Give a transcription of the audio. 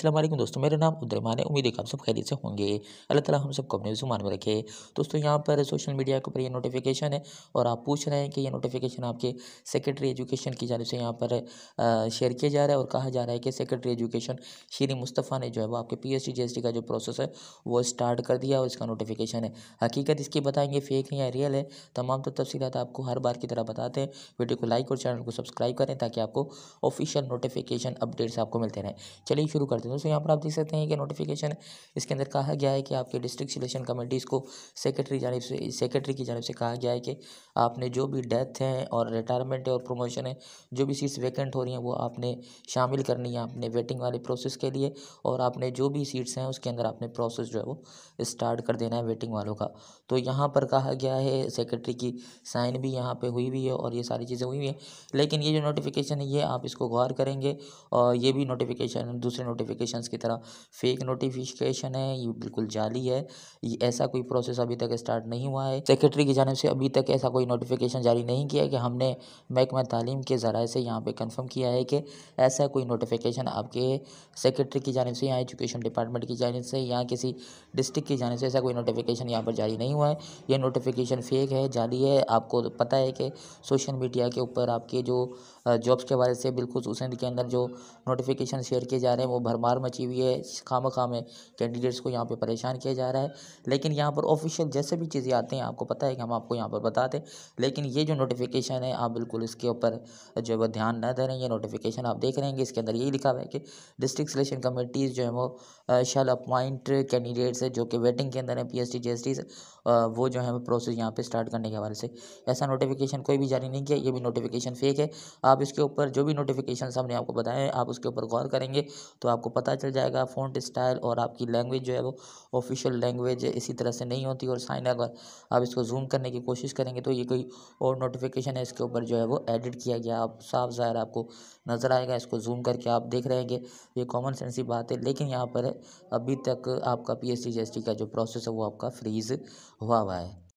असलम दोस्तों मेरा नाम उद्रमान है उम्मीद है आप सब खैरियत से होंगे अल्लाह ताला हम सबको अपने जुमान में रखे दोस्तों यहाँ पर सोशल मीडिया के ऊपर ये नोटिफिकेशन है और आप पूछ रहे हैं कि ये नोटिफिकेशन आपके सेक्रेटरी एजुकेशन की जानब से यहाँ पर शेयर किया जा रहा है और कहा जा रहा है कि सेक्रेटरी एजुकेशन श्री मुस्तफ़ा ने जो है वो आपके पी एस टी का जो प्रोसेस है वो स्टार्ट कर दिया और इसका नोटिफिकेशन है हकीकत इसकी बताएंगे फेक है या रियल है तमाम तो तफसीत आपको हर बार की तरह बताते हैं वीडियो को लाइक और चैनल को सब्सक्राइब करें ताकि आपको ऑफिशियल नोटिफिकेशन अपडेट्स आपको मिलते रहें चलिए शुरू करते हैं दोस्तों यहाँ पर आप देख सकते हैं कि नोटिफिकेशन इसके अंदर कहा गया है कि आपके डिस्ट्रिक्ट सिलेक्शन कमेटी को सेक्रेटरी जानब से सेक्रेटरी की जानब से कहा गया है कि आपने जो भी डेथ है और रिटायरमेंट है और प्रमोशन है जो भी सीट्स वैकेंट हो रही हैं वो आपने शामिल करनी है आपने वेटिंग वाले प्रोसेस के लिए और आपने जो भी सीट्स हैं उसके अंदर आपने प्रोसेस जो है वो स्टार्ट कर देना है वेटिंग वालों का तो यहाँ पर कहा गया है सेक्रेटरी की साइन भी यहाँ पर हुई हुई है और ये सारी चीज़ें हुई हुई हैं लेकिन ये जो नोटिफिकेशन है ये आप इसको गौर करेंगे और ये भी नोटिफिकेशन दूसरे नोटिफिकेशन नोटिफिकेशंस की तरह फेक नोटिफिकेशन है ये बिल्कुल जाली है ये ऐसा कोई प्रोसेस अभी तक स्टार्ट नहीं हुआ है सेक्रेटरी की जानब से अभी तक ऐसा कोई नोटिफिकेशन जारी नहीं किया कि हमने महकमा तालीम के ज़रा से यहाँ पर कन्फर्म किया है कि ऐसा कोई नोटिफिकेशन आपके सेक्रेटरी की जानब से या एजुकेशन डिपार्टमेंट की जानब से या किसी डिस्ट्रिक्ट की जानब से ऐसा कोई नोटिफिकेशन यहाँ पर जारी नहीं हुआ है यह नोटिफिकेशन फेक है जाली है आपको पता है कि सोशल मीडिया के ऊपर आपके जो जॉब्स के बारे से बिल्कुल उसके अंदर जो नोटिफिकेशन शेयर किए जा रहे हैं वो भरमा हार मची हुई है खाम खा में कैंडिडेट्स को यहाँ पे परेशान किया जा रहा है लेकिन यहाँ पर ऑफिशियल जैसे भी चीज़ें आती हैं आपको पता है कि हम आपको यहाँ पर बता दें लेकिन ये जो नोटिफिकेशन है आप बिल्कुल इसके ऊपर जो है ध्यान न दे रहे हैं ये नोटिफिकेशन आप देख रहे हैं इसके अंदर यही लिखा हुआ है कि डिस्ट्रिक्ट सिलेक्शन कमेटीज़ जो है वो शल अपॉइंट कैंडिडेट्स है जो कि वेटिंग के अंदर है पी एस टी वो जो है प्रोसेस यहाँ पे स्टार्ट करने के हवाले से ऐसा नोटिफिकेशन कोई भी जारी नहीं किया ये भी नोटिफिकेशन फेक है आप इसके ऊपर जो भी नोटिफिकेशन हमने आपको बताए आप उसके ऊपर गौर करेंगे तो आपको पता चल जाएगा फ़ॉन्ट स्टाइल और आपकी लैंग्वेज जो है वो ऑफिशियल लैंग्वेज इसी तरह से नहीं होती और साइन अगर आप इसको जूम करने की कोशिश करेंगे तो ये कोई और नोटिफिकेशन है इसके ऊपर जो है वो एडिट किया गया आप साफ ज़ाहिर आपको नज़र आएगा इसको जूम करके आप देख रहेंगे ये कॉमन सेंस की बात है लेकिन यहाँ पर अभी तक आपका पी एस का जो प्रोसेस है वो आपका फ्रीज़ हुआ हुआ है